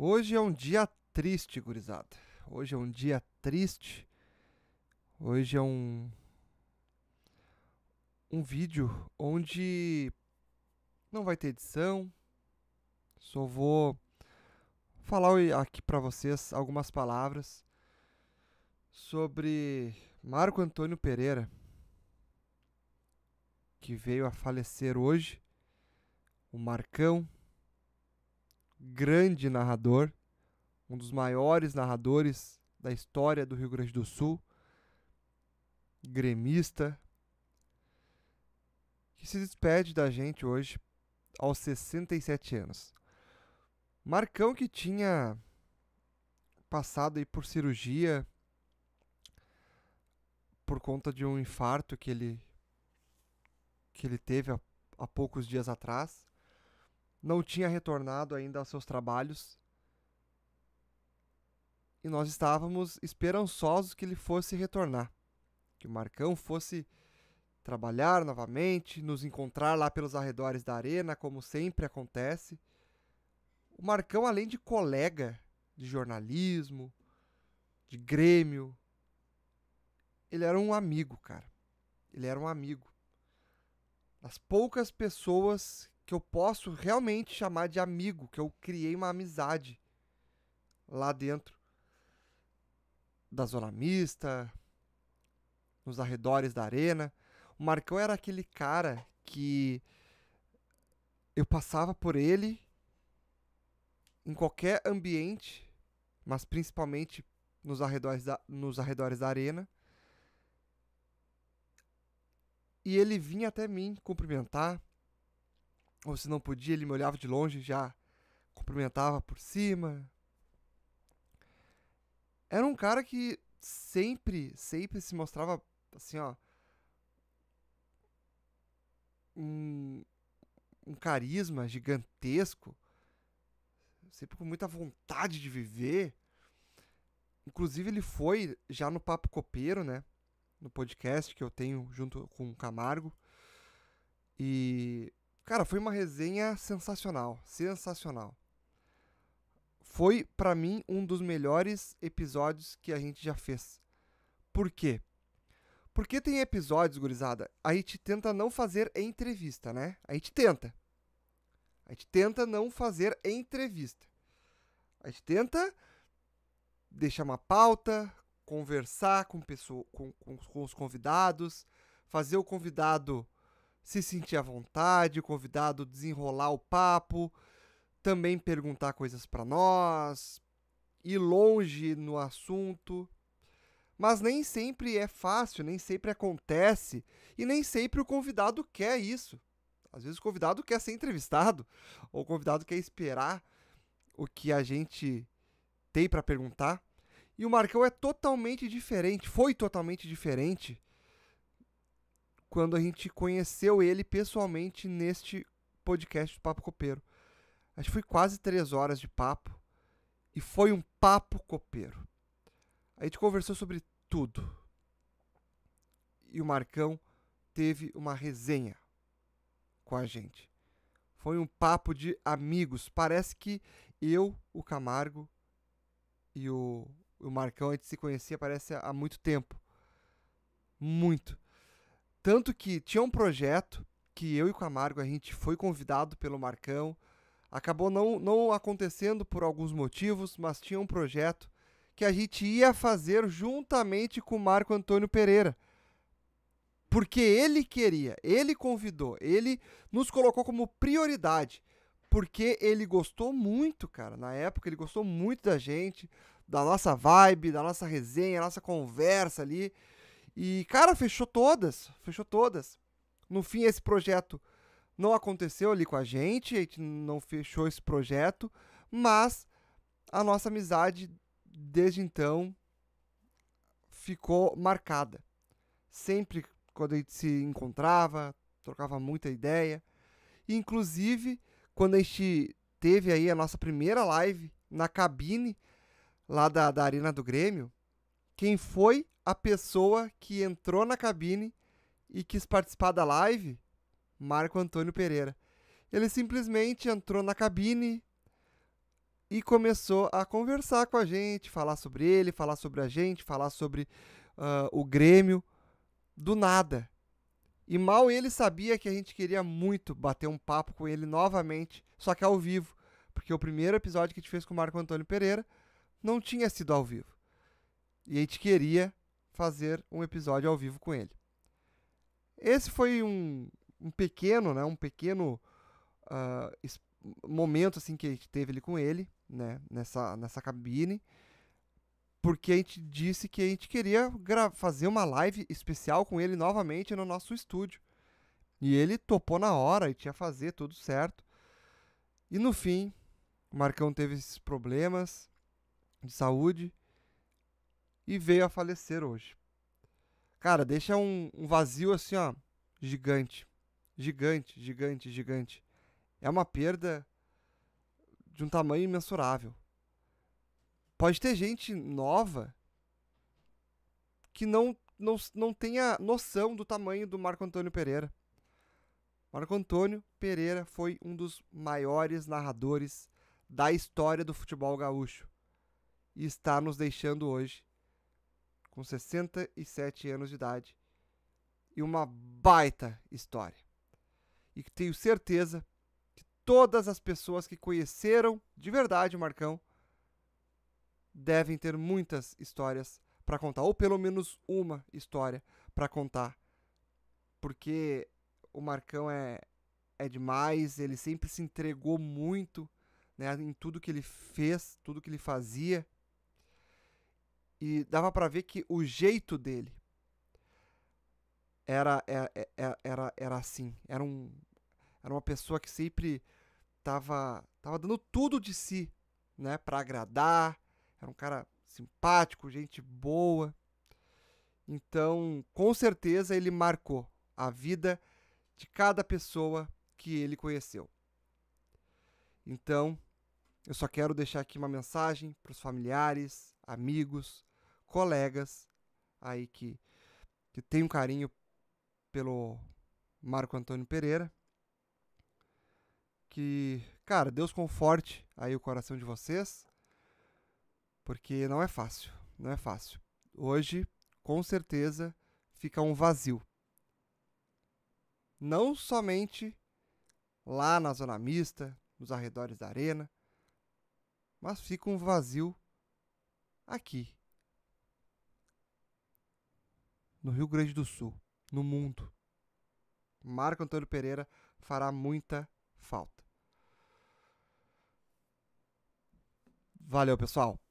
Hoje é um dia triste, gurizada. Hoje é um dia triste. Hoje é um um vídeo onde não vai ter edição. Só vou falar aqui para vocês algumas palavras sobre Marco Antônio Pereira, que veio a falecer hoje. O Marcão grande narrador, um dos maiores narradores da história do Rio Grande do Sul, gremista, que se despede da gente hoje aos 67 anos. Marcão que tinha passado aí por cirurgia por conta de um infarto que ele que ele teve há, há poucos dias atrás não tinha retornado ainda aos seus trabalhos. E nós estávamos esperançosos que ele fosse retornar, que o Marcão fosse trabalhar novamente, nos encontrar lá pelos arredores da arena, como sempre acontece. O Marcão, além de colega de jornalismo, de grêmio, ele era um amigo, cara. Ele era um amigo. Das poucas pessoas que eu posso realmente chamar de amigo, que eu criei uma amizade lá dentro da zona mista, nos arredores da arena. O Marcão era aquele cara que eu passava por ele em qualquer ambiente, mas principalmente nos arredores da, nos arredores da arena. E ele vinha até mim cumprimentar, ou se não podia, ele me olhava de longe e já cumprimentava por cima. Era um cara que sempre, sempre se mostrava assim, ó. Um, um carisma gigantesco, sempre com muita vontade de viver. Inclusive, ele foi já no Papo Copeiro, né? No podcast que eu tenho junto com o Camargo. E Cara, foi uma resenha sensacional, sensacional. Foi para mim um dos melhores episódios que a gente já fez. Por quê? Porque tem episódios, gurizada, a gente tenta não fazer entrevista, né? A gente tenta. A gente tenta não fazer entrevista. A gente tenta deixar uma pauta, conversar com, pessoa, com, com, com os convidados, fazer o convidado se sentir à vontade, o convidado desenrolar o papo, também perguntar coisas para nós, ir longe no assunto. Mas nem sempre é fácil, nem sempre acontece e nem sempre o convidado quer isso. Às vezes o convidado quer ser entrevistado, ou o convidado quer esperar o que a gente tem para perguntar. E o Marcão é totalmente diferente, foi totalmente diferente quando a gente conheceu ele pessoalmente neste podcast do Papo Copeiro. Acho que foi quase três horas de papo e foi um papo copeiro. A gente conversou sobre tudo. E o Marcão teve uma resenha com a gente. Foi um papo de amigos. Parece que eu, o Camargo e o, o Marcão, a gente se conhecia parece há muito tempo. Muito. Tanto que tinha um projeto que eu e o Camargo, a gente foi convidado pelo Marcão. Acabou não, não acontecendo por alguns motivos, mas tinha um projeto que a gente ia fazer juntamente com o Marco Antônio Pereira. Porque ele queria, ele convidou, ele nos colocou como prioridade. Porque ele gostou muito, cara. Na época, ele gostou muito da gente, da nossa vibe, da nossa resenha, nossa conversa ali. E, cara, fechou todas. Fechou todas. No fim, esse projeto não aconteceu ali com a gente, a gente não fechou esse projeto, mas a nossa amizade desde então ficou marcada. Sempre quando a gente se encontrava, trocava muita ideia. Inclusive, quando a gente teve aí a nossa primeira live na cabine lá da, da Arena do Grêmio, quem foi a pessoa que entrou na cabine e quis participar da live? Marco Antônio Pereira. Ele simplesmente entrou na cabine e começou a conversar com a gente, falar sobre ele, falar sobre a gente, falar sobre uh, o Grêmio, do nada. E mal ele sabia que a gente queria muito bater um papo com ele novamente, só que ao vivo, porque o primeiro episódio que a gente fez com o Marco Antônio Pereira não tinha sido ao vivo. E a gente queria fazer um episódio ao vivo com ele. Esse foi um, um pequeno, né? Um pequeno uh, momento assim que a gente teve ali com ele, né? Nessa, nessa cabine, porque a gente disse que a gente queria fazer uma live especial com ele novamente no nosso estúdio. E ele topou na hora e tinha fazer tudo certo. E no fim, o Marcão teve esses problemas de saúde e veio a falecer hoje. Cara, deixa um, um vazio assim, ó, gigante. Gigante, gigante, gigante. É uma perda de um tamanho imensurável. Pode ter gente nova que não, não, não tenha noção do tamanho do Marco Antônio Pereira. Marco Antônio Pereira foi um dos maiores narradores da história do futebol gaúcho e está nos deixando hoje com 67 anos de idade e uma baita história. E tenho certeza que todas as pessoas que conheceram de verdade o Marcão devem ter muitas histórias para contar, ou pelo menos uma história para contar, porque o Marcão é, é demais, ele sempre se entregou muito né, em tudo que ele fez, tudo que ele fazia e dava para ver que o jeito dele era, era, é, é, é, era, era assim. Era, um, era uma pessoa que sempre tava, tava dando tudo de si, né? Pra agradar. Era um cara simpático, gente boa. Então, com certeza, ele marcou a vida de cada pessoa que ele conheceu. Então, eu só quero deixar aqui uma mensagem para os familiares, amigos, colegas aí que, que tem um carinho pelo Marco Antônio Pereira. Que, cara, Deus conforte aí o coração de vocês, porque não é fácil, não é fácil. Hoje, com certeza, fica um vazio. Não somente lá na Zona Mista, nos arredores da Arena, mas fica um vazio aqui, no Rio Grande do Sul, no mundo. Marco Antônio Pereira fará muita falta. Valeu, pessoal!